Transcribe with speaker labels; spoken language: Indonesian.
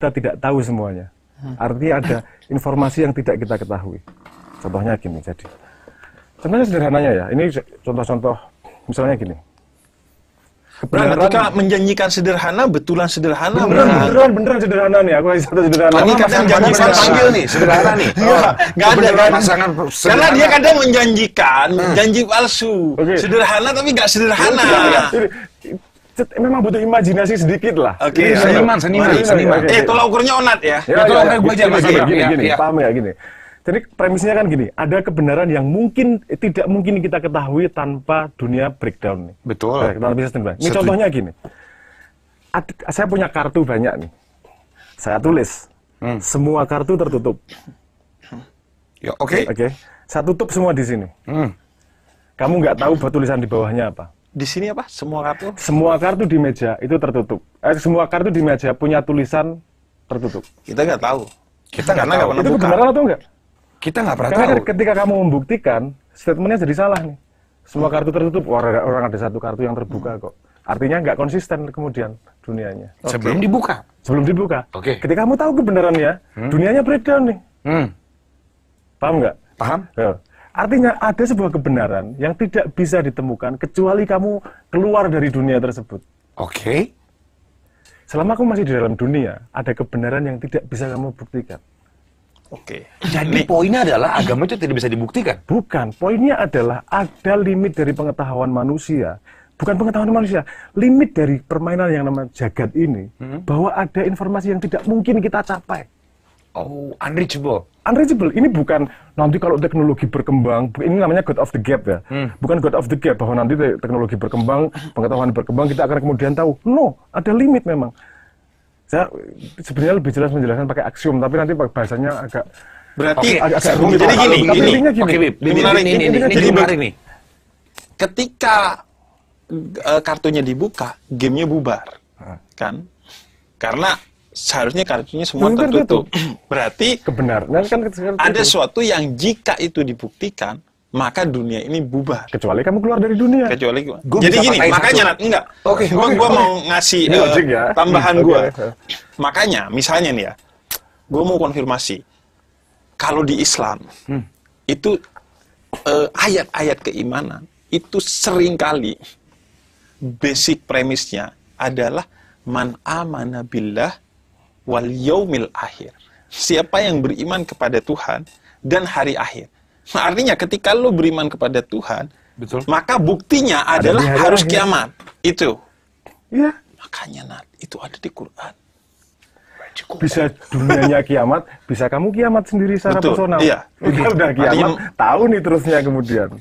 Speaker 1: kita tidak tahu semuanya. Artinya ada informasi yang tidak kita ketahui. Contohnya gini, jadi contohnya sederhananya ya. Ini contoh-contoh misalnya gini.
Speaker 2: Kebenaran, nah, ketika menjanjikan sederhana, betulan sederhana. Beneran, beneran, beneran, beneran sederhana nih. Aku kasih satu sederhana. Kami kadang janjikan panggil nih, sederhana nih. Iya, oh, nggak ada pasangan. Karena dia kadang menjanjikan, hmm. janji palsu, okay. sederhana tapi gak sederhana. Iya, iya. Ini, memang butuh imajinasi sedikit lah. Oke. Okay, seniman, seniman, seniman. seniman. Okay, eh, tolong ukurnya onat ya. Ya, ya tolak ukurnya gue ya, aja mas. Gini, iya. gini, gini, ya. paham
Speaker 1: ya gini. Jadi premisnya kan gini, ada kebenaran yang mungkin eh, tidak mungkin kita ketahui tanpa dunia breakdown nih. Betul. Eh, nah, bisa sistem Ini Setuju. contohnya gini. Ad, saya punya kartu banyak nih. Saya tulis. Hmm. Semua kartu tertutup. Ya, oke. Okay. Oke. Okay. Saya tutup semua di sini. Hmm. Kamu nggak tahu buat tulisan di bawahnya apa di sini apa? Semua kartu? Semua kartu di meja itu tertutup. Eh, semua kartu di meja punya tulisan
Speaker 2: tertutup. Kita nggak tahu. Kita nggak tahu. itu kebenaran
Speaker 1: atau enggak? Kita nggak pernah Karena tahu. ketika kamu membuktikan, statementnya jadi salah nih. Semua kartu tertutup. Orang, orang ada satu kartu yang terbuka kok. Artinya nggak konsisten kemudian dunianya. Okay. Sebelum dibuka? Sebelum dibuka. Oke. Okay. Ketika kamu tahu kebenarannya, hmm. dunianya breakdown nih. Hmm. Paham nggak? Paham. Ya. Artinya ada sebuah kebenaran yang tidak bisa ditemukan kecuali kamu keluar dari dunia tersebut. Oke. Okay. Selama kamu masih di dalam dunia, ada kebenaran yang tidak bisa kamu buktikan. Oke. Okay. Jadi Nih. poinnya adalah agama itu tidak bisa dibuktikan. Bukan. Poinnya adalah ada limit dari pengetahuan manusia. Bukan pengetahuan manusia, limit dari permainan yang namanya jagat ini, hmm. bahwa ada informasi yang tidak mungkin kita capai. Oh, unreachable. Unreachable. Ini bukan nanti kalau teknologi berkembang, ini namanya god of the gap ya. Hmm. Bukan god of the gap bahwa nanti teknologi berkembang, pengetahuan berkembang, kita akan kemudian tahu. No, ada limit memang. Saya sebenarnya lebih jelas menjelaskan pakai aksiom, tapi nanti bahasanya agak berarti agak, agak rumit. Jadi gini, tapi gini, gini, gini, ini, menarik, ini, ini, ini, ini, ini, ini, ini,
Speaker 2: Ketika uh, kartunya dibuka, gamenya bubar, ah. kan? Karena seharusnya kartunya semua Mungkin gitu. tertutup. Itu. Berarti kebenaran kan, gitu, kan? ada sesuatu yang jika itu dibuktikan maka dunia ini bubar. Kecuali kamu keluar dari dunia. Kecuali gua. Jadi gini, makanya satu. enggak. Oke, okay, okay, gua okay. mau ngasih uh, ya. tambahan hmm, gua. Makanya misalnya nih ya. Gue mau konfirmasi. Kalau di Islam hmm. itu eh, ayat-ayat uh, keimanan itu seringkali basic premisnya adalah man amana billah wal yaumil akhir. Siapa yang beriman kepada Tuhan dan hari akhir. Nah, artinya ketika lo beriman kepada Tuhan, Betul. maka buktinya ada adalah harus akhir. kiamat. Itu. Ya. Makanya Nat, itu ada di
Speaker 1: Quran. Bisa dunianya kiamat, bisa kamu kiamat sendiri secara Betul. personal. Iya. Udah, udah kiamat, Artinya, tahu nih terusnya kemudian.